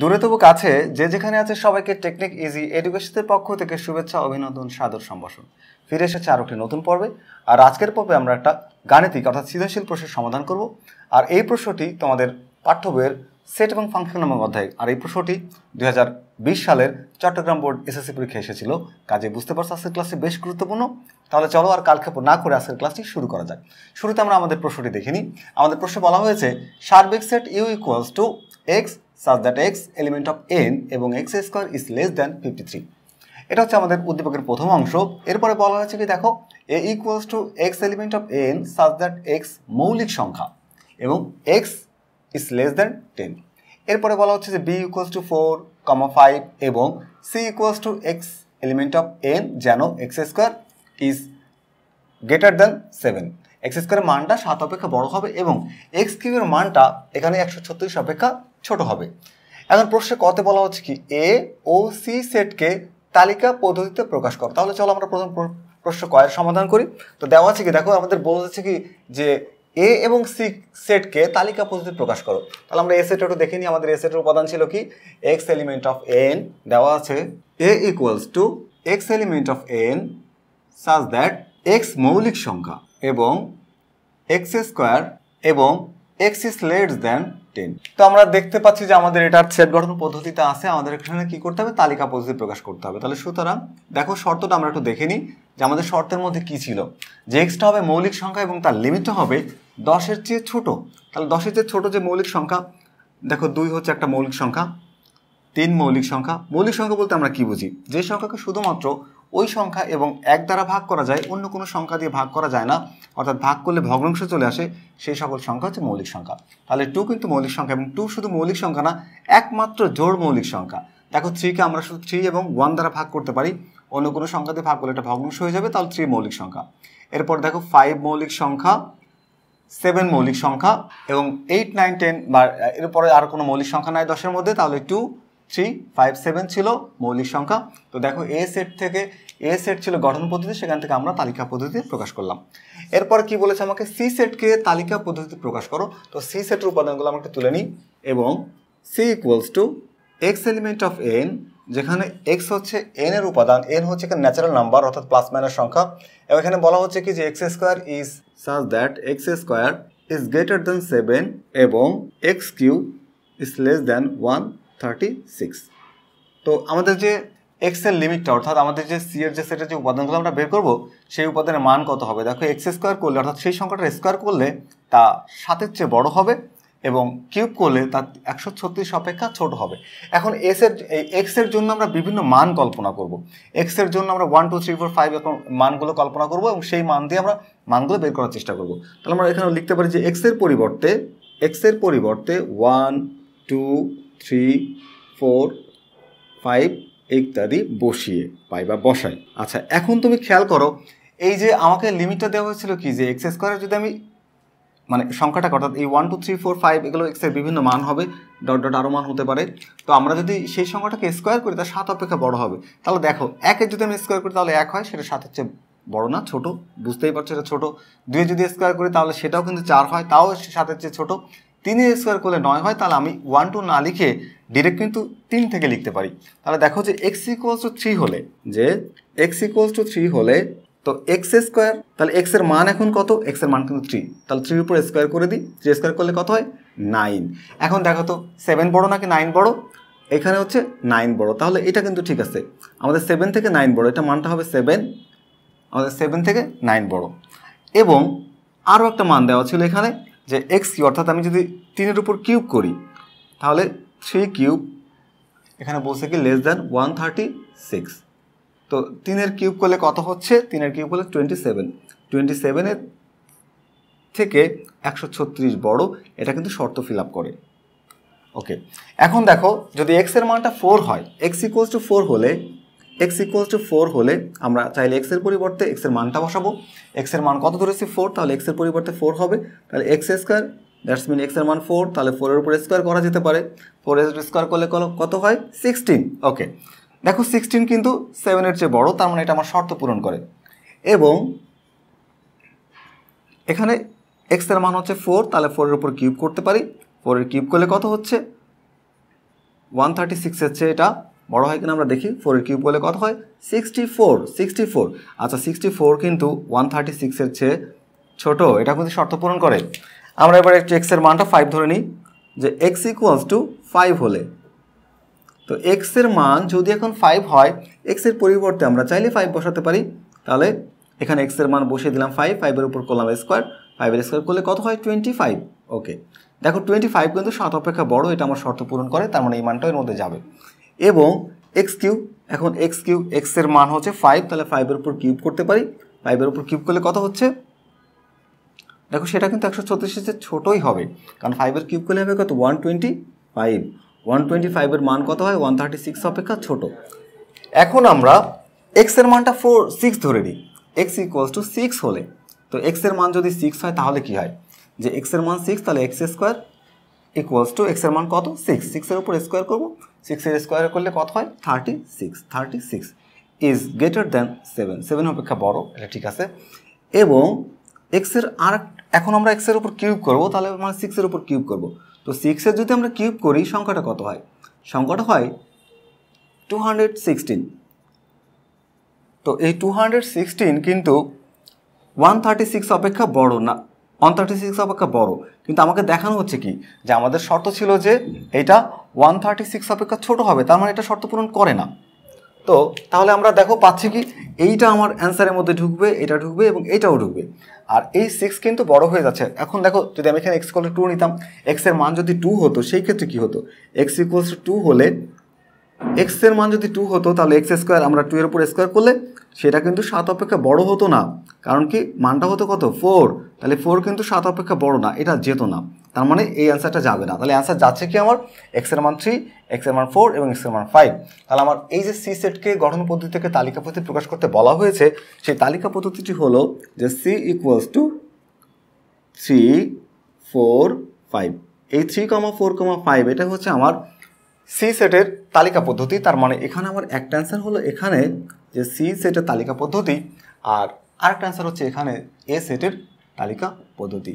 দূরে তবু কাছে যে যেখানে আছে সবাইকে টেকনিক ইজি এডুকেশনের পক্ষ থেকে শুভেচ্ছা অভিনন্দন সাদর সম্ভাষণ ফিরে এসেছে আরও একটি নতুন পর্বে আর আজকের পর্বে আমরা একটা গাণিতিক অর্থাৎ সৃজনশীল প্রশ্নের সমাধান করব আর এই প্রশ্নটি তোমাদের পাঠ্য বইয়ের সেট এবং ফাংশন নামক অধ্যায় আর এই প্রশ্নটি দুই সালের চট্টগ্রাম বোর্ড এসএসসি পরীক্ষা এসেছিল কাজে বুঝতে পারছো আজকের ক্লাসটি বেশ গুরুত্বপূর্ণ তাহলে চলো আর কালক্ষেপ না করে আজকের ক্লাসটি শুরু করা যাক শুরুতে আমরা আমাদের প্রশ্নটি দেখিনি আমাদের প্রশ্নে বলা হয়েছে সার্বিক set U equals to X such that x element of n এবং x square is less than 53 এটা হচ্ছে আমাদের উদ্দীপকের প্রথম অংশ এরপরে বলা হয়েছে কি দেখো a equals to x element of n such that x মৌলিক সংখ্যা এবং x is less than 10 এরপরে বলা হচ্ছে যে b equals to 4, 5 এবং c equals to x element of n যেন x square is greater than 7 X স্কোয়ারের মানটা সাত অপেক্ষা বড় হবে এবং এক্স কিউবের মানটা এখানে একশো ছত্রিশ অপেক্ষা ছোট হবে এখন প্রশ্নে কতে বলা হচ্ছে কি এ ও সি সেটকে তালিকা পদ্ধতিতে প্রকাশ করো তাহলে চলো আমরা প্রথম প্রশ্ন কয়ের সমাধান করি তো দেওয়া আছে কি দেখো আমাদের বলা যাচ্ছে কি যে এ এবং সি সেটকে তালিকা পদ্ধতিতে প্রকাশ করো তাহলে আমরা এ সেট একটু দেখিনি আমাদের এ সেটের উপাদান ছিল কি এক্স এলিমেন্ট অফ এন দেওয়া আছে A equals to X element of N such that X মৌলিক সংখ্যা এবং এক্স স্কোয়ার এবং X is less than ten তো আমরা দেখতে পাচ্ছি যে আমাদের এটার সেট গঠন পদ্ধতিতে আছে আমাদের এখানে কি করতে হবে তালিকা পদ্ধতি প্রকাশ করতে হবে তাহলে সুতরাং দেখো শর্তটা আমরা একটু দেখে নিই যে আমাদের শর্তের মধ্যে কি ছিল যে এক্সটা হবে মৌলিক সংখ্যা এবং তার লিমিট হবে দশের চেয়ে ছোট তাহলে দশের চেয়ে ছোট যে মৌলিক সংখ্যা দেখো দুই হচ্ছে একটা মৌলিক সংখ্যা তিন মৌলিক সংখ্যা মৌলিক সংখ্যা বলতে আমরা কি বুঝি যে সংখ্যাকে শুধুমাত্র ওই সংখ্যা এবং এক দ্বারা ভাগ করা যায় অন্য কোনো সংখ্যা দিয়ে ভাগ করা যায় না অর্থাৎ ভাগ করলে ভগ্নাংশ চলে আসে সেই সকল সংখ্যা হচ্ছে মৌলিক সংখ্যা তাহলে টু কিন্তু মৌলিক সংখ্যা এবং টু শুধু মৌলিক সংখ্যা না একমাত্র জোড় মৌলিক সংখ্যা দেখো থ্রিকে আমরা শুধু থ্রি এবং ওয়ান দ্বারা ভাগ করতে পারি অন্য কোনো সংখ্যা দিয়ে ভাগ করলে এটা ভগ্নাংশ হয়ে যাবে তাহলে থ্রি মৌলিক সংখ্যা এরপর দেখো ফাইভ মৌলিক সংখ্যা সেভেন মৌলিক সংখ্যা এবং এইট নাইন টেন বা এরপরে আর কোনো মৌলিক সংখ্যা নাই দশের মধ্যে তাহলে টু থ্রি ফাইভ সেভেন ছিল মৌলিক সংখ্যা তো দেখো এ সেট থেকে এ সেট ছিল গঠন পদ্ধতি সেখান থেকে আমরা তালিকা পদ্ধতি প্রকাশ করলাম এরপর কি বলেছে আমাকে সি সেটকে তালিকা পদ্ধতিতে প্রকাশ করো তো সি সেটের উপাদানগুলো আমাকে তুলে নিই এবং C equals to X element of N যেখানে এক্স হচ্ছে এন এর উপাদান এন হচ্ছে এখানে ন্যাচারাল নাম্বার অর্থাৎ প্লাস মাইনাস সংখ্যা এবং এখানে বলা হচ্ছে কি যে x square is such that X square is greater than seven এবং X cube is less than one thirty six তো আমাদের যে এক্সের লিমিটটা অর্থাৎ আমাদের যে সি এর যে সেটের যে উপাদানগুলো আমরা বের করবো সেই উপাদানের মান কত হবে দেখো এক্স স্কোয়ার করলে অর্থাৎ সেই সংখ্যাটা স্কোয়ার করলে তা সাতের চেয়ে বড় হবে এবং কিউব করলে তা একশো ছত্রিশ অপেক্ষা ছোট হবে এখন এস এর এক্স এর জন্য আমরা বিভিন্ন মান কল্পনা করব এক্স এর জন্য আমরা one two three four five এখন মানগুলো কল্পনা করব এবং সেই মান দিয়ে আমরা মানগুলো বের করার চেষ্টা করব তাহলে আমরা এখানে লিখতে পারি যে এক্স এর পরিবর্তে এক্স এর পরিবর্তে one two three four five ইত্যাদি বসিয়ে পাই বা বসাই আচ্ছা এখন তুমি খেয়াল করো এই যে আমাকে লিমিটটা দেওয়া হয়েছিল কি যে এক্স স্কোয়ারে যদি আমি মানে সংখ্যাটা অর্থাৎ এই one two three four five এগুলো এক্সের বিভিন্ন মান হবে ডট ডট আরও মান হতে পারে তো আমরা যদি সেই সংখ্যাটাকে স্কোয়ার করি তার সাত অপেক্ষা বড় হবে তাহলে দেখো একের যদি আমি স্কোয়ার করি তাহলে এক হয় সেটা সাতের চেয়ে বড় না ছোট বুঝতেই পারছো এটা ছোটো দুয়ে যদি স্কোয়ার করি তাহলে সেটাও কিন্তু চার হয় তাও সাতের চেয়ে ছোটো তিন স্কোয়ার করলে নয় হয় তাহলে আমি ওয়ান টু না লিখে ডিরেক্ট কিন্তু তিন থেকে লিখতে পারি তাহলে দেখো যে এক্স ইকুয়ালস টু থ্রি হলে যে এক্স ইকুয়ালস টু থ্রি হলে তো এক্স স্কোয়ার তাহলে এক্স এর মান এখন কত এক্স এর মান কিন্তু থ্রি তাহলে থ্রির উপর স্কোয়ার করে দিই থ্রি স্কোয়ার করলে কত হয় নাইন এখন দেখো তো সেভেন বড় নাকি নাইন বড় এখানে হচ্ছে নাইন বড় তাহলে এটা কিন্তু ঠিক আছে আমাদের সেভেন থেকে নাইন বড় এটা মানটা হবে সেভেন আমাদের সেভেন থেকে নাইন বড় এবং আরও একটা মান দেওয়া ছিল এখানে যে এক্স কিউ অর্থাৎ আমি যদি তিনের উপর কিউব করি তাহলে থ্রি কিউব এখানে বলছে কি less than one thirty six তো তিনের কিউব করলে কত হচ্ছে তিনের কিউব করলে টোয়েন্টি সেভেন টোয়েন্টি সেভেনের থেকে একশো ছত্রিশ বড় এটা কিন্তু শর্ত ফিল আপ করে ওকে এখন দেখো যদি এক্সের মানটা ফোর হয় এক্স ইকুয়ালস টু ফোর হলে এক্স ইকুয়ালস টু ফোর হলে আমরা চাইলে এক্সের পরিবর্তে এক্সের মানটা বসাবো এক্সের মান কত ধরেছি ফোর তাহলে এক্সের পরিবর্তে ফোর হবে তাহলে এক্স স্কোয়ার দ্যাটস মিন এক্সের মান ফোর তাহলে ফোরের উপরে স্কোয়ার করা যেতে পারে ফোর এর স্কোয়ার করলে কত হয় সিক্সটিন ওকে দেখো সিক্সটিন কিন্তু সেভেনের চেয়ে বড় তার মানে এটা আমার শর্ত পূরণ করে এবং এখানে এক্সের মান হচ্ছে ফোর তাহলে ফোরের উপর কিউব করতে পারি ফোরের কিউব করলে কত হচ্ছে ওয়ান থার্টি সিক্সের চেয়ে এটা বড় হয় কিনা আমরা দেখি ফোরের কিউব বলে কত হয় সিক্সটি ফোর সিক্সটি ফোর আচ্ছা সিক্সটি ফোর কিন্তু ওয়ান থার্টি সিক্সের চেয়ে ছোট এটা কিন্তু শর্ত পূরণ করে আমরা এবার একটু এক্সের মানটা ফাইভ ধরে নিই যে এক্স ইকুয়ালস টু ফাইভ হলে তো এক্সের মান যদি এখন ফাইভ হয় এক্সের পরিবর্তে আমরা চাইলে ফাইভ বসাতে পারি তাহলে এখানে এক্সের মান বসিয়ে দিলাম ফাইভ ফাইভের উপর করলাম স্কোয়ার ফাইভের স্কোয়ার করলে কত হয় টোয়েন্টি ফাইভ ওকে দেখো টোয়েন্টি ফাইভ কিন্তু সাত অপেক্ষা বড় এটা আমার শর্ত পূরণ করে তার মানে এই মানটা এর মধ্যে যাবে এবং এক্স কিউ এখন এক্স কিউ এক্সের মান হচ্ছে ফাইভ তাহলে ফাইভের উপর কিউব করতে পারি ফাইভের উপর কিউব করলে কত হচ্ছে দেখো সেটা কিন্তু একশো ছত্রিশে ছোটোই হবে কারণ ফাইভের কিউব করলে হবে কত one twenty five one twenty ফাইভের মান কত হয় ওয়ান থার্টি সিক্স অপেক্ষা ছোটো এখন আমরা এক্সের মানটা ফোর সিক্স ধরে নিই এক্স ইকোয়ালস টু সিক্স হলে তো এক্সের মান যদি সিক্স হয় তাহলে কি হয় যে এক্সের মান সিক্স তাহলে এক্স স্কোয়ার ইকুয়ালস টু এক্সের মান কত সিক্স সিক্সের উপর স্কোয়ার করবো সিক্সের স্কোয়ার করলে কত হয় thirty six thirty six is greater than seven seven অপেক্ষা বড় এটা ঠিক আছে এবং এক্সের আর এখন আমরা এক্সের উপর কিউব করবো তাহলে মানে সিক্সের উপর কিউব করব তো সিক্সের যদি আমরা কিউব করি সংখ্যাটা কত হয় সংখ্যাটা হয় টু হান্ড্রেড সিক্সটিন তো এই টু হান্ড্রেড সিক্সটিন কিন্তু ওয়ান থার্টি সিক্স অপেক্ষা বড় না ওয়ান থার্টি সিক্স অপেক্ষা বড় কিন্তু আমাকে দেখানো হচ্ছে কি যে আমাদের শর্ত ছিল যে এটা ওয়ান থার্টি সিক্স অপেক্ষা ছোটো হবে তার মানে এটা শর্ত পূরণ করে না তো তাহলে আমরা দেখো পাচ্ছি কি এইটা আমার অ্যান্সারের মধ্যে ঢুকবে এটা ঢুকবে এবং এটাও ঢুকবে আর এই সিক্স কিন্তু বড় হয়ে যাচ্ছে এখন দেখো যদি আমি এখানে এক্স কলে টু নিতাম এক্সের মান যদি টু হতো সেই ক্ষেত্রে কী হতো এক্স ইকুয়ালস টু হলে এক্সের মান যদি টু হতো তাহলে এক্স স্কোয়ার আমরা টু এর উপর স্কোয়ার করলে সেটা কিন্তু সাত অপেক্ষা বড় হতো না কারণ কি মানটা হতো কত ফোর তাহলে ফোর কিন্তু সাত অপেক্ষা বড় না এটা যেত না তার মানে এই অ্যান্সারটা যাবে না তাহলে অ্যান্সার যাচ্ছে কি আমার এক্সের মান থ্রি এক্সের মান ফোর এবং এক্সের মান ফাইভ তাহলে আমার এই যে সি সেটকে গঠন পদ্ধতি থেকে তালিকা পদ্ধতি প্রকাশ করতে বলা হয়েছে সেই তালিকা পদ্ধতিটি হলো যে C equals to three four five এই three comma four comma five এটা হচ্ছে আমার সি সেটের তালিকা পদ্ধতি তার মানে এখানে আমার একটা অ্যান্সার হলো এখানে যে সি সেটের তালিকা পদ্ধতি আর আরেকটা অ্যান্সার হচ্ছে এখানে এ সেটের তালিকা পদ্ধতি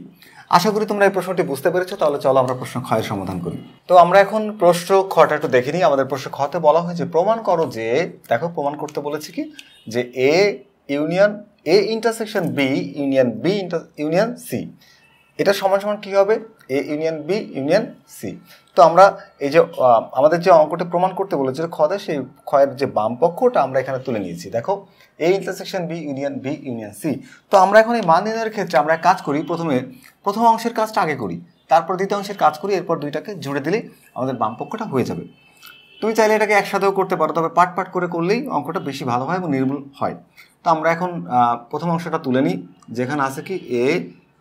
আশা করি তোমরা এই প্রশ্নটি বুঝতে পেরেছো তাহলে চলো আমরা প্রশ্ন খয়ের সমাধান করি তো আমরা এখন প্রশ্ন খটা একটু দেখে নিই আমাদের প্রশ্ন খতে বলা হয়েছে প্রমাণ করো যে দেখো প্রমাণ করতে বলেছে কি যে A union A intersection B union B union C এটা সমান সমান কী হবে A union B union C তো আমরা এই যে আমাদের যে অঙ্কটা প্রমাণ করতে বলে যে খদে সেই ক্ষয়ের যে বাম পক্ষটা আমরা এখানে তুলে নিয়েছি দেখো A intersection B union B union C তো আমরা এখন এই মান নির্ণয়ের ক্ষেত্রে আমরা কাজ করি প্রথমে প্রথম অংশের কাজটা আগে করি তারপর দ্বিতীয় অংশের কাজ করি এরপর দুইটাকে জুড়ে দিলে আমাদের বাম পক্ষটা হয়ে যাবে তুমি চাইলে এটাকে একসাথেও করতে পারো তবে পাট পাট করে করলেই অঙ্কটা বেশি ভালো হয় এবং নির্মূল হয় তো আমরা এখন প্রথম অংশটা তুলে নিই যেখানে আছে কি A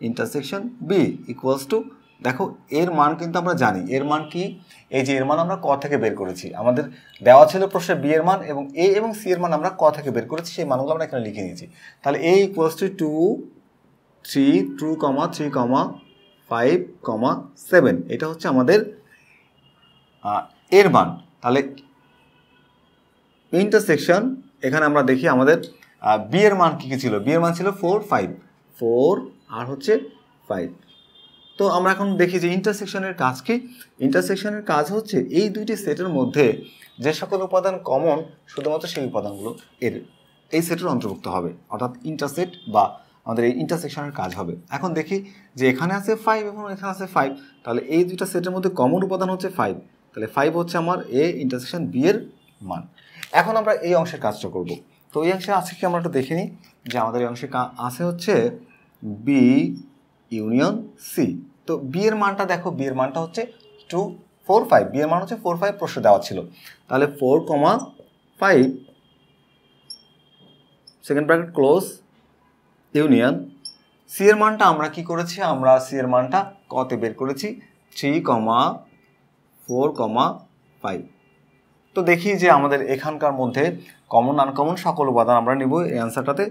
intersection B equals to দেখো এর মান কিন্তু আমরা জানি এর মান কি এই যে এর মান আমরা ক থেকে বের করেছি আমাদের দেওয়া ছিল প্রশ্নে বি এর মান এবং এ এবং সি এর মান আমরা ক থেকে বের করেছি সেই মানগুলো আমরা এখানে লিখে নিয়েছি তাহলে A equals to two three two comma three comma five comma seven এটা হচ্ছে আমাদের এর মান তাহলে ইন্টারসেকশন এখানে আমরা দেখি আমাদের বি এর মান কী কী ছিল বি এর মান ছিল ফোর ফাইভ ফোর আর হচ্ছে ফাইভ তো আমরা এখন দেখি যে ইন্টারসেকশনের কাজ কি ইন্টারসেকশনের কাজ হচ্ছে এই দুইটি সেটের মধ্যে যে সকল উপাদান কমন শুধুমাত্র সেই উপাদানগুলো এর এই সেটের অন্তর্ভুক্ত হবে অর্থাৎ ইন্টারসেট বা আমাদের এই ইন্টারসেকশনের কাজ হবে এখন দেখি যে এখানে আছে ফাইভ এবং এখানে আছে ফাইভ তাহলে এই দুইটা সেটের মধ্যে কমন উপাদান হচ্ছে ফাইভ তাহলে ফাইভ হচ্ছে আমার এ ইন্টারসেকশন বি এর মান এখন আমরা এই অংশের কাজটা করব তো এই অংশে আছে কি আমরা একটু দেখে নিই যে আমাদের এই অংশে আছে হচ্ছে বি ইউনিয়ন সি তো বিয়ের মানটা দেখো বিয়ের মানটা হচ্ছে টু ফোর ফাইভ বিয়ের মান হচ্ছে ফোর ফাইভ প্রশ্ন দেওয়া ছিল তাহলে four comma five second bracket close union C এর মানটা আমরা কি করেছি আমরা সি এর মানটা কতে বের করেছি three comma four comma five তো দেখি যে আমাদের এখানকার মধ্যে কমন আনকমন সকল উপাদান আমরা নেব এই অ্যান্সারটাতে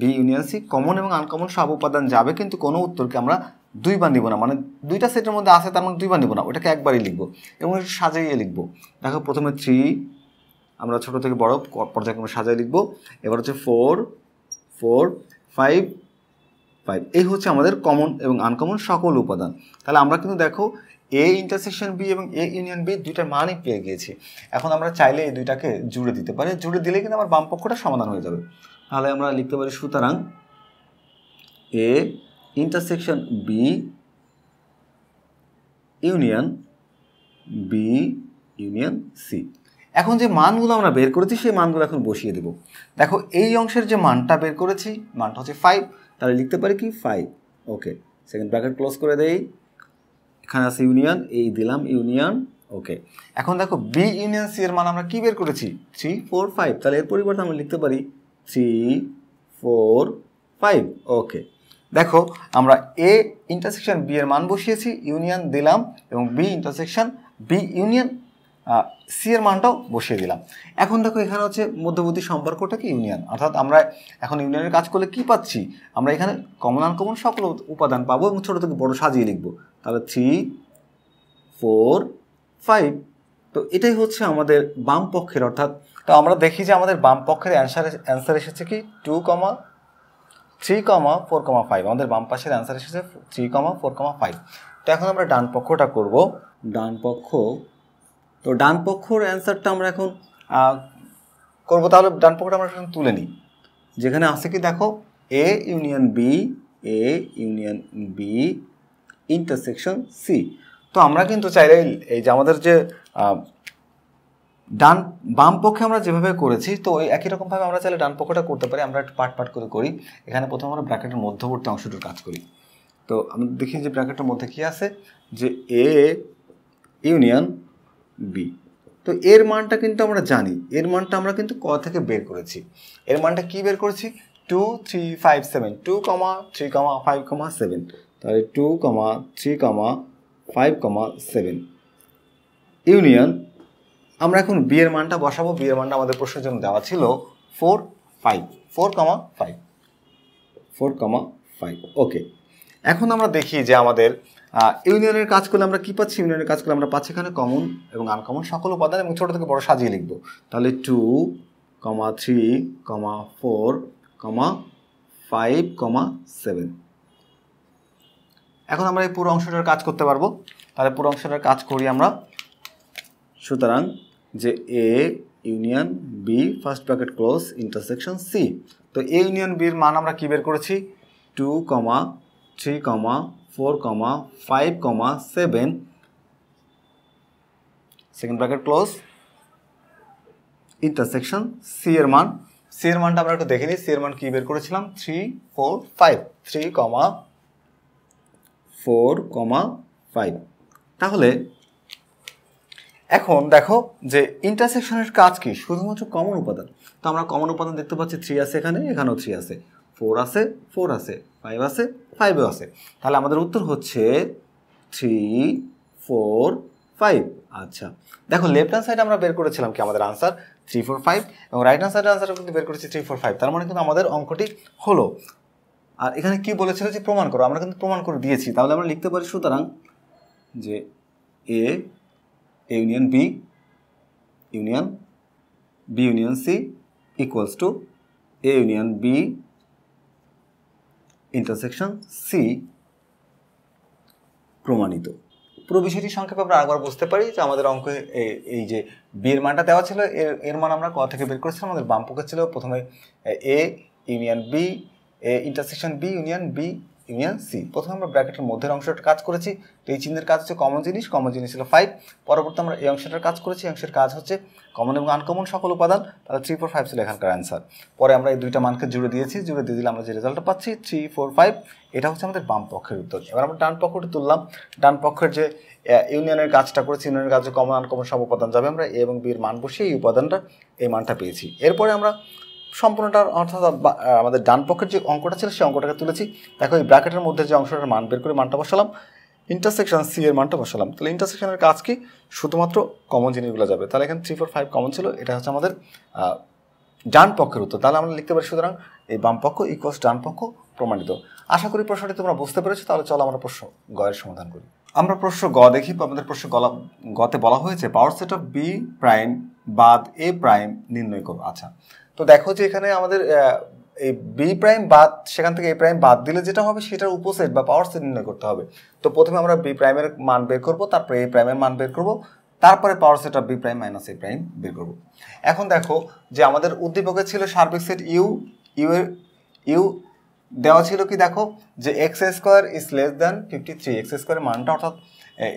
বি ইউনিয়ন সি কমন এবং আনকমন সব উপাদান যাবে কিন্তু কোনো উত্তরকে আমরা দুইবার নিব না মানে দুইটা সেটের মধ্যে আছে তার মানে দুইবার নিব না ওটাকে একবারই লিখবো এবং সাজাইয়ে লিখবো দেখো প্রথমে থ্রি আমরা ছোট থেকে বড় পর্যায়ক্রমে সাজাই লিখবো এবার হচ্ছে ফোর ফোর ফাইভ ফাইভ এই হচ্ছে আমাদের কমন এবং আনকমন সকল উপাদান তাহলে আমরা কিন্তু দেখো এ ইন্টারসেকশন বি এবং এ ইউনিয়ন বি দুইটার মানই পেয়ে গিয়েছি এখন আমরা চাইলে এই দুইটাকে জুড়ে দিতে পারি জুড়ে দিলে কিন্তু আমার বাম পক্ষটা সমাধান হয়ে যাবে তাহলে আমরা লিখতে পারি সুতরাং A intersection B union B union C এখন যে মানগুলো আমরা বের করেছি সেই মানগুলো এখন বসিয়ে দেব দেখো এই অংশের যে মানটা বের করেছি মানটা হচ্ছে ফাইভ তাহলে লিখতে পারি কি five okay second bracket close করে দেই এখানে আছে ইউনিয়ন এই দিলাম ইউনিয়ন ওকে এখন দেখো বি ইউনিয়ন সি এর মান আমরা কী বের করেছি থ্রি ফোর ফাইভ তাহলে এর পরিবর্তে আমরা লিখতে পারি থ্রি ফোর ফাইভ ওকে দেখো আমরা এ ইন্টারসেকশন বি এর মান বসিয়েছি ইউনিয়ন দিলাম এবং B intersection B union C এর মানটাও বসিয়ে দিলাম এখন দেখো এখানে হচ্ছে মধ্যবর্তী সম্পর্কটা কি ইউনিয়ন অর্থাৎ আমরা এখন ইউনিয়নের কাজ করলে কি পাচ্ছি আমরা এখানে কমন আনকমন সকল উপাদান পাবো এবং ছোটো থেকে বড় সাজিয়ে লিখবো তাহলে থ্রি ফোর ফাইভ তো এটাই হচ্ছে আমাদের বাম পক্ষের অর্থাৎ তো আমরা দেখি যে আমাদের বাম পক্ষের অ্যান্সার অ্যান্সার এসেছে কি two comma three comma four comma five আমাদের বাম পাশের অ্যান্সার এসেছে three comma four comma five তো এখন আমরা ডান পক্ষটা করব ডান পক্ষ তো ডান পক্ষর অ্যান্সারটা আমরা এখন করব তাহলে ডান পক্ষটা আমরা এখন তুলে নিই যেখানে আছে কি দেখো A union B A union B intersection C তো আমরা কিন্তু চাইলে এই যে আমাদের যে ডান বাম পক্ষে আমরা যেভাবে করেছি তো একই রকমভাবে আমরা চাইলে ডান পক্ষটা করতে পারি আমরা একটু পাট পাট করে করি এখানে প্রথমে আমরা ব্র্যাকেটের মধ্যবর্তী অংশটুর কাজ করি তো আমি দেখি যে ব্র্যাকেটের মধ্যে কী আছে যে এ ইউনিয়ন বি তো এর মানটা কিন্তু আমরা জানি এর মানটা আমরা কিন্তু ক থেকে বের করেছি এর মানটা কি বের করেছি two three five seven two comma three comma five comma seven তাহলে two comma three comma five comma seven union আমরা এখন বি এর মানটা বসাবো বি এর মানটা আমাদের প্রশ্নের জন্য দেওয়া ছিল four five four comma five four comma five okay এখন আমরা দেখি যে আমাদের ইউনিয়নের কাজ করলে আমরা কী পাচ্ছি ইউনিয়নের কাজ করলে আমরা পাচ্ছি এখানে কমন এবং আনকমন সকল উপাদান এবং ছোটো থেকে বড় সাজিয়ে লিখবো তাহলে two comma three comma four comma five comma seven এখন আমরা এই পুরো অংশটার কাজ করতে পারবো তাহলে পুরো অংশটার কাজ করি আমরা সুতরাং যে A union B first bracket close intersection C তো এ ইউনিয়ন বির মান আমরা কী বের করেছি two comma three comma four comma five comma seven second bracket close intersection C এর মান সি এর মানটা আমরা একটু দেখে নিই সি এর মান কী বের করেছিলাম three four five three comma four comma five তাহলে এখন দেখো যে ইন্টারসেকশনের কাজ কি শুধুমাত্র কমন উপাদান তো আমরা কমন উপাদান দেখতে পাচ্ছি থ্রি আছে এখানে এখানেও থ্রি আছে ফোর আছে ফোর আছে ফাইভ আছে ফাইভও আছে তাহলে আমাদের উত্তর হচ্ছে থ্রি ফোর ফাইভ আচ্ছা দেখো লেফট হ্যান্ড সাইড আমরা বের করেছিলাম কি আমাদের আনসার থ্রি ফোর ফাইভ এবং রাইট হ্যান্ড সাইড আনসার কিন্তু বের করেছি থ্রি ফোর ফাইভ তার মানে কিন্তু আমাদের অঙ্কটি হলো আর এখানে কি বলেছিল যে প্রমাণ করো আমরা কিন্তু প্রমাণ করে দিয়েছি তাহলে আমরা লিখতে পারি সুতরাং যে A A union B union B union C equals to A union B intersection C প্রমাণিত পুরো বিষয়টি সংক্ষেপে আমরা আরেকবার বুঝতে পারি যে আমাদের অঙ্ক এই যে বি এর মানটা দেওয়া ছিল এর এর মান আমরা ক থেকে বের করেছিলাম আমাদের বাম পক্ষে ছিল প্রথমে A union B A intersection B union B union C প্রথমে আমরা ব্র্যাকেটের মধ্যের অংশটা কাজ করেছি তো এই চিহ্নের কাজ হচ্ছে কমন জিনিস কমন জিনিস ছিল ফাইভ পরবর্তী আমরা এই অংশটার কাজ করেছি এই অংশের কাজ হচ্ছে কমন এবং আনকমন সকল উপাদান তাহলে থ্রি ফোর ফাইভ ছিল এখানকার অ্যান্সার পরে আমরা এই দুইটা মানকে জুড়ে দিয়েছি জুড়ে দিয়ে দিলে আমরা যে রেজাল্টটা পাচ্ছি থ্রি ফোর ফাইভ এটা হচ্ছে আমাদের বাম পক্ষের উত্তর এবার আমরা ডান পক্ষটি তুললাম ডান পক্ষের যে ইউনিয়নের কাজটা করেছি ইউনিয়নের কাজে কমন আনকমন সব উপাদান যাবে আমরা এ এবং বি এর মান বসিয়ে এই উপাদানটা এই মানটা পেয়েছি এরপরে আমরা সম্পূর্ণটা অর্থাৎ আমাদের ডান পক্ষের যে অঙ্কটা ছিল সেই অঙ্কটাকে তুলেছি দেখো এই ব্র্যাকেটের মধ্যে যে অংশটার মান বের করে মানটা বসালাম ইন্টারসেকশন সি এর মানটা বসালাম তাহলে ইন্টারসেকশনের কাজ কি শুধুমাত্র কমন জিনিসগুলো যাবে তাহলে এখানে থ্রি ফোর ফাইভ কমন ছিল এটা হচ্ছে আমাদের ডান পক্ষের উত্তর তাহলে আমরা লিখতে পারি সুতরাং এই বাম পক্ষ ইকোয়াস ডান পক্ষ প্রমাণিত আশা করি প্রশ্নটি তোমরা বুঝতে পেরেছো তাহলে চলো আমরা প্রশ্ন গয়ের সমাধান করি আমরা প্রশ্ন গ দেখি আমাদের প্রশ্ন গলা গতে বলা হয়েছে power set of B prime বাদ এ প্রাইম নির্ণয় করো আচ্ছা তো দেখো যে এখানে আমাদের এই বি প্রাইম বাদ সেখান থেকে এ প্রাইম বাদ দিলে যেটা হবে সেটার উপসেট বা পাওয়ার সেট নির্ণয় করতে হবে তো প্রথমে আমরা বি প্রাইমের মান বের করবো তারপরে এ প্রাইমের মান বের করবো তারপরে power set of B prime minus A prime বের করবো এখন দেখো যে আমাদের উদ্দীপকে ছিল সার্বিক সেট ইউ ইউ এর ইউ দেওয়া ছিল কি দেখো যে x square is less than fifty three x স্কোয়ারের মানটা অর্থাৎ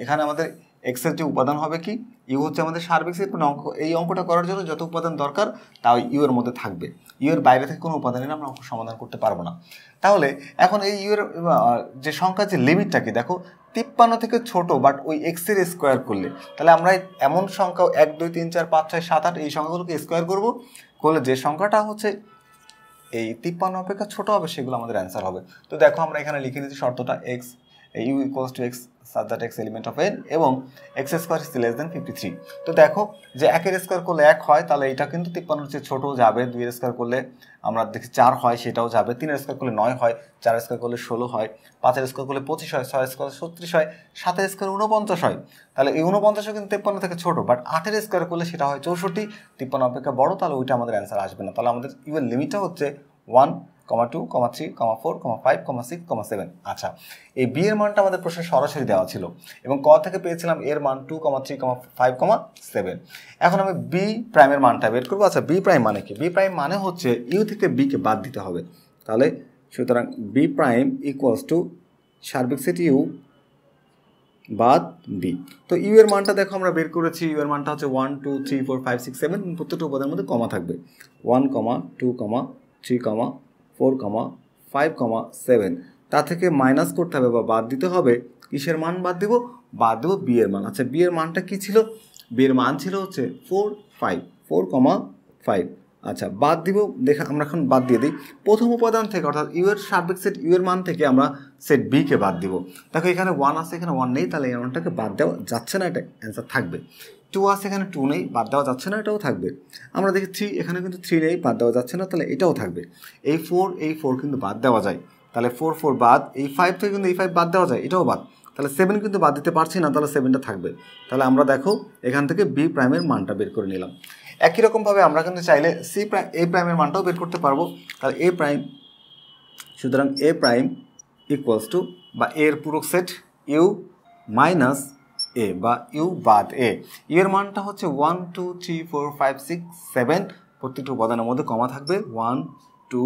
এখানে আমাদের এক্সের যে উপাদান হবে কি ইউ হচ্ছে আমাদের সার্বিক সেটমেন্ট অঙ্ক এই অঙ্কটা করার জন্য যত উপাদান দরকার তা ইউ এর মধ্যে থাকবে ইউ এর বাইরে থেকে কোনো উপাদানের আমরা অঙ্ক সমাধান করতে পারবো না তাহলে এখন এই ইউ এর যে সংখ্যার যে লিমিটটা কি দেখো তিপ্পান্ন থেকে ছোট বাট ওই এক্সের স্কোয়ার করলে তাহলে আমরা এমন সংখ্যা এক দুই তিন চার পাঁচ ছয় সাত আট এই সংখ্যাগুলোকে স্কোয়ার করব করলে যে সংখ্যাটা হচ্ছে এই তিপ্পান্ন অপেক্ষা ছোট হবে সেগুলো আমাদের অ্যান্সার হবে তো দেখো আমরা এখানে লিখে নিচ্ছি শর্তটা x U equals to x such that x element of N এবং x square is less than fifty three তো দেখো যে একের স্কোয়ার করলে এক হয় তাহলে এটা কিন্তু তিপ্পান্ন হচ্ছে ছোটো যাবে দুইয়ের স্কোয়ার করলে আমরা দেখি চার হয় সেটাও যাবে তিনের স্কোয়ার করলে নয় হয় চার স্কোয়ার করলে ষোলো হয় পাঁচের স্কোয়ার করলে পঁচিশ হয় ছয় স্কোয়ার ছত্রিশ হয় সাতের স্কোয়ার ঊনপঞ্চাশ হয় তাহলে এই ঊনপঞ্চাশও কিন্তু তিপ্পান্ন থেকে ছোটো বাট আটের স্কোয়ার করলে সেটা হয় চৌষট্টি তিপ্পান্ন অপেক্ষা বড় তাহলে ওইটা আমাদের অ্যান্সার আসবে না তাহলে আমাদের ইউএর লিমিটটা হচ্ছে one comma two comma three comma four comma five comma six comma seven আচ্ছা এই বি এর মানটা আমাদের প্রশ্নে সরাসরি দেওয়া ছিল এবং ক থেকে পেয়েছিলাম এর মান two comma three comma five comma seven এখন আমি বি প্রাইমের মানটা বের করবো আচ্ছা বি প্রাইম মানে কি বি প্রাইম মানে হচ্ছে ইউ থেকে বিকে বাদ দিতে হবে তাহলে সুতরাং বি প্রাইম ইকুয়ালস টু সার্বিক সেট ইউ বাদ বি তো ইউ এর মানটা দেখো আমরা বের করেছি ইউ এর মানটা হচ্ছে one two three four five six seven প্রত্যেকটা উপাদানের মধ্যে কমা থাকবে one comma two comma three comma four comma five comma seven তা থেকে মাইনাস করতে হবে বা বাদ দিতে হবে কিসের মান বাদ দিব বাদ দেবো বিয়ের মান আচ্ছা বিয়ের মানটা কী ছিল বিয়ের মান ছিল হচ্ছে four five four comma five আচ্ছা বাদ দিব দেখা আমরা এখন বাদ দিয়ে দিই প্রথম উপাদান থেকে অর্থাৎ ইউ এর সার্বিক সেট ইউ মান থেকে আমরা সেট বিকে বাদ দিব দেখো এখানে ওয়ান আছে এখানে ওয়ান নেই তাহলে এই ওয়ানটাকে বাদ দেওয়া যাচ্ছে না এটা অ্যান্সার থাকবে টু আছে এখানে টু নেই বাদ দেওয়া যাচ্ছে না এটাও থাকবে আমরা দেখি থ্রি এখানে কিন্তু থ্রি নেই বাদ দেওয়া যাচ্ছে না তাহলে এটাও থাকবে এই ফোর এই ফোর কিন্তু বাদ দেওয়া যায় তাহলে ফোর ফোর বাদ এই ফাইভ থেকে কিন্তু এই ফাইভ বাদ দেওয়া যায় এটাও বাদ তাহলে সেভেন কিন্তু বাদ দিতে পারছি না তাহলে সেভেনটা থাকবে তাহলে আমরা দেখো এখান থেকে বি প্রাইমের মানটা বের করে নিলাম একই রকমভাবে আমরা কিন্তু চাইলে সি প্রাইম এ প্রাইমের মানটাও বের করতে পারবো তাহলে এ প্রাইম সুতরাং এ প্রাইম ইকুয়ালস টু বা এর পুরো সেট ইউ মাইনাস এ বা ইউ বাদ এ ইয়ের মানটা হচ্ছে one two three four five six seven প্রত্যেকটা উপাদানের মধ্যে কমা থাকবে one two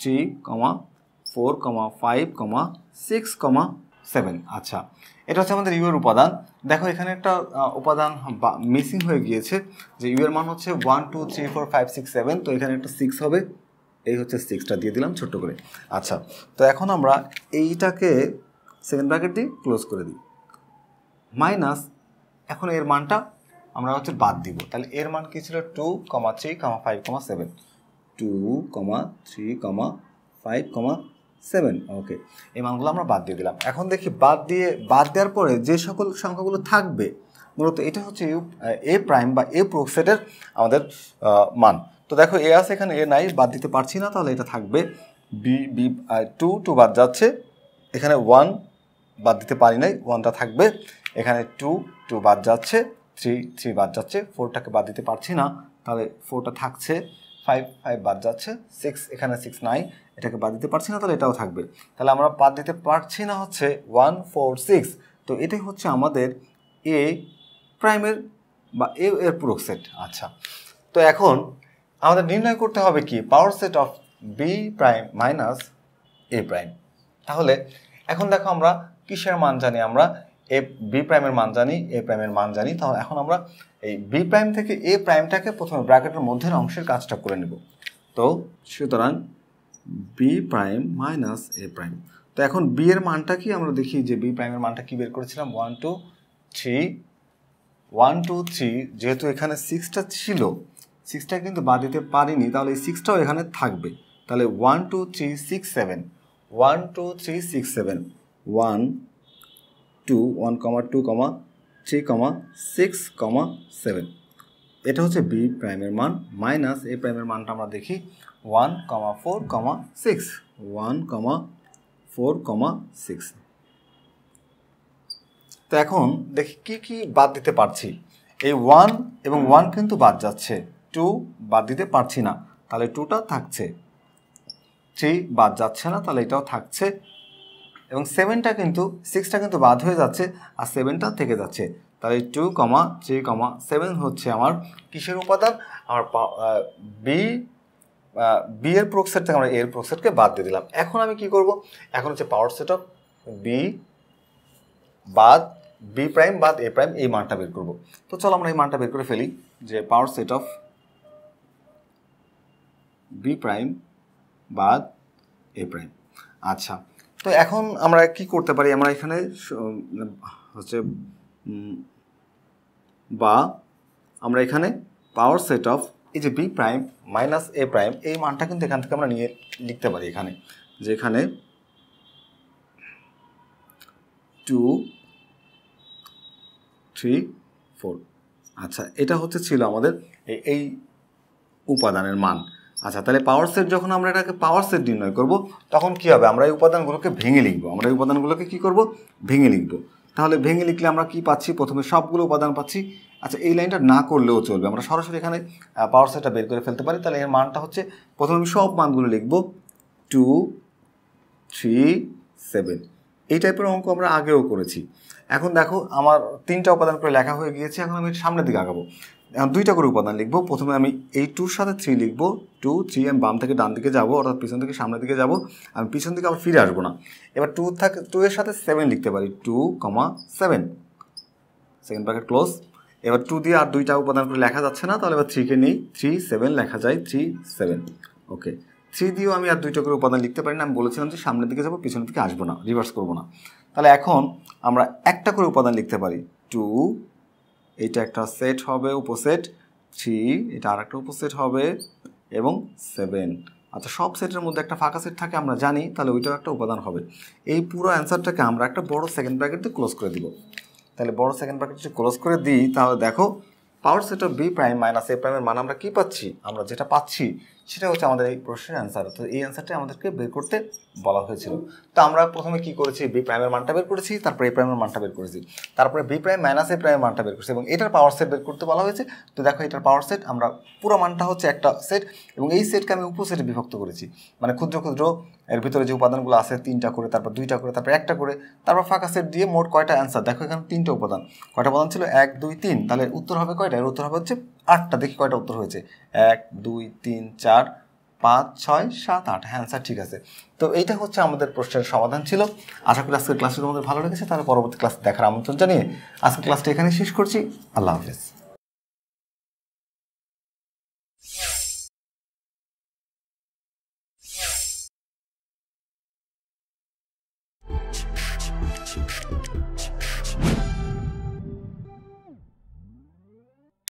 three comma four comma five comma six comma seven আচ্ছা এটা হচ্ছে আমাদের ইউর উপাদান দেখো এখানে একটা উপাদান মিসিং হয়ে গিয়েছে যে ইউর মান হচ্ছে one two three four five six seven তো এখানে একটা সিক্স হবে এই হচ্ছে সিক্সটা দিয়ে দিলাম ছোট্ট করে আচ্ছা তো এখন আমরা এইটাকে সেভেন ব্র্যাকেট দিয়ে ক্লোজ করে দিই মাইনাস এখন এর মানটা আমরা হচ্ছে বাদ দিব তাহলে এর মান কী ছিল two comma three comma five comma seven two comma three comma five comma seven okay এই মানগুলো আমরা বাদ দিয়ে দিলাম এখন দেখি বাদ দিয়ে বাদ দেওয়ার পরে যে সকল সংখ্যাগুলো থাকবে মূলত এটা হচ্ছে ইউ এ প্রাইম বা এ প্রোক্সেটের আমাদের মান তো দেখো এ আছে এখানে এ নাই বাদ দিতে পারছি না তাহলে এটা থাকবে বি বি টু টু বাদ যাচ্ছে এখানে ওয়ান বাদ দিতে পারি নাই ওয়ানটা থাকবে এখানে টু টু বাদ যাচ্ছে থ্রি থ্রি বাদ যাচ্ছে ফোরটাকে বাদ দিতে পারছি না তাহলে ফোরটা থাকছে ফাইভ ফাইভ বাদ যাচ্ছে সিক্স এখানে সিক্স নাই এটাকে বাদ দিতে পারছি না তাহলে এটাও থাকবে তাহলে আমরা বাদ দিতে পারছি না হচ্ছে ওয়ান ফোর সিক্স তো এটাই হচ্ছে আমাদের এ প্রাইমের বা এ এর পুরো সেট আচ্ছা তো এখন আমাদের নির্ণয় করতে হবে কি power set of B prime minus A prime তাহলে এখন দেখো আমরা কিসের মান জানি আমরা এ বি প্রাইমের মান জানি এ প্রাইমের মান জানি তাহলে এখন আমরা এই বি প্রাইম থেকে এ প্রাইমটাকে প্রথমে ব্র্যাকেটের মধ্যের অংশের কাজটা করে নেব তো সুতরাং B prime minus A prime তো এখন বি এর মানটা কি আমরা দেখি যে বি প্রাইমের মানটা কি বের করেছিলাম one two three one two three যেহেতু এখানে সিক্সটা ছিল সিক্সটা কিন্তু বাদ দিতে পারিনি তাহলে এই সিক্সটাও এখানে থাকবে তাহলে one two three six seven one two three six seven one two one comma two comma three comma six comma seven এটা হচ্ছে বি প্রাইমের মান মাইনাস এ প্রাইমের মানটা আমরা দেখি one comma four comma six one comma four comma six তো এখন দেখি কি কি বাদ দিতে পারছি এই ওয়ান এবং ওয়ান কিন্তু বাদ যাচ্ছে টু বাদ দিতে পারছি না তাহলে টুটা থাকছে থ্রি বাদ যাচ্ছে না তাহলে এটাও থাকছে এবং সেভেনটা কিন্তু সিক্সটা কিন্তু বাদ হয়ে যাচ্ছে আর সেভেনটা থেকে যাচ্ছে তাহলে two comma three comma seven হচ্ছে আমার কিসের উপাদান আমার বি বি এর প্রোক্সেট থেকে আমরা এর প্রোক্সেটকে বাদ দিয়ে দিলাম এখন আমি কি করব এখন হচ্ছে পাওয়ার সেট অফ বি বাদ বি প্রাইম বাদ এ প্রাইম এই মানটা বের করব তো চলো আমরা এই মানটা বের করে ফেলি যে power set of B prime বাদ এ প্রাইম আচ্ছা তো এখন আমরা কি করতে পারি আমরা এখানে হচ্ছে বা আমরা এখানে পাওয়ার সেট অফ এই যে B prime minus A prime এই মানটা কিন্তু এখান থেকে আমরা নিয়ে লিখতে পারি এখানে যেখানে টু থ্রি ফোর আচ্ছা এটা হচ্ছে ছিল আমাদের এই উপাদানের মান আচ্ছা তাহলে পাওয়ার সেট যখন আমরা এটাকে পাওয়ার সেট নির্ণয় করব তখন কি হবে আমরা এই উপাদানগুলোকে ভেঙে লিখব আমরা এই উপাদানগুলোকে কি করব ভেঙে লিখব তাহলে ভেঙে লিখলে আমরা কি পাচ্ছি প্রথমে সবগুলো উপাদান পাচ্ছি আচ্ছা এই লাইনটা না করলেও চলবে আমরা সরাসরি এখানে পাওয়ার সেটটা বের করে ফেলতে পারি তাহলে এর মানটা হচ্ছে প্রথমে আমি সব মানগুলো লিখব টু থ্রি সেভেন এই টাইপের অঙ্ক আমরা আগেও করেছি এখন দেখো আমার তিনটা উপাদান করে লেখা হয়ে গিয়েছে এখন আমি সামনের দিকে আগাবো দুইটা করে উপাদান লিখবো প্রথমে আমি এই টুর সাথে থ্রি লিখবো টু থ্রি আমি বাম থেকে ডান দিকে যাবো অর্থাৎ পিছন থেকে সামনের দিকে যাবো আমি পিছন দিকে আবার ফিরে আসবো না এবার টু থাকে টু এর সাথে সেভেন লিখতে পারি two comma seven second bracket close এবার টু দিয়ে আর দুইটা উপাদান করে লেখা যাচ্ছে না তাহলে এবার থ্রিকে নিই থ্রি সেভেন লেখা যায় থ্রি সেভেন ওকে থ্রি দিয়েও আমি আর দুইটা করে উপাদান লিখতে পারি না আমি বলেছিলাম যে সামনের দিকে যাবো পিছনের দিকে আসবো না রিভার্স করবো না তাহলে এখন আমরা একটা করে উপাদান লিখতে পারি টু এটা একটা সেট হবে উপসেট থ্রি এটা আর একটা উপসেট হবে এবং সেভেন আচ্ছা সব সেটের মধ্যে একটা ফাঁকা সেট থাকে আমরা জানি তাহলে ওইটাও একটা উপাদান হবে এই পুরো অ্যান্সারটাকে আমরা একটা বড় সেকেন্ড ব্র্যাকেট দিয়ে ক্লোজ করে দিব তাহলে বড় সেকেন্ড ব্র্যাকেট যদি ক্লোজ করে দিই তাহলে দেখো power set of B prime minus A প্রাইমের মান আমরা কী পাচ্ছি আমরা যেটা পাচ্ছি সেটা হচ্ছে আমাদের এই প্রশ্নের অ্যান্সার তো এই অ্যান্সারটা আমাদেরকে বের করতে বলা হয়েছিল তো আমরা প্রথমে কি করেছি বি প্রাইমের মানটা বের করেছি তারপরে এ প্রাইমের মানটা বের করেছি তারপরে বি প্রাইম মাইনাস এ প্রাইমের মানটা বের করেছি এবং এটার পাওয়ার সেট বের করতে বলা হয়েছে তো দেখো এটার পাওয়ার সেট আমরা পুরো মানটা হচ্ছে একটা সেট এবং এই সেটকে আমি উপসেটে বিভক্ত করেছি মানে ক্ষুদ্র ক্ষুদ্র এর ভিতরে যে উপাদানগুলো আছে তিনটা করে তারপর দুইটা করে তারপর একটা করে তারপর ফাঁকা সেট দিয়ে মোট কয়টা অ্যান্সার দেখো এখানে তিনটা উপাদান কয়টা উপাদান ছিল এক দুই তিন তাহলে উত্তর হবে কয়টা এর উত্তর হবে হচ্ছে আটটা দেখি কয়টা উত্তর হয়েছে এক দুই তিন চার পাঁচ ছয় সাত আট হ্যাঁ স্যার ঠিক আছে তো এইটা হচ্ছে আমাদের প্রশ্নের সমাধান ছিল আশা করি আজকের ক্লাসটি তোমাদের ভালো লেগেছে তাহলে পরবর্তী ক্লাস দেখার আমন্ত্রণ জানিয়ে আজকের ক্লাসটি এখানে শেষ করছি আল্লাহ হাফিজ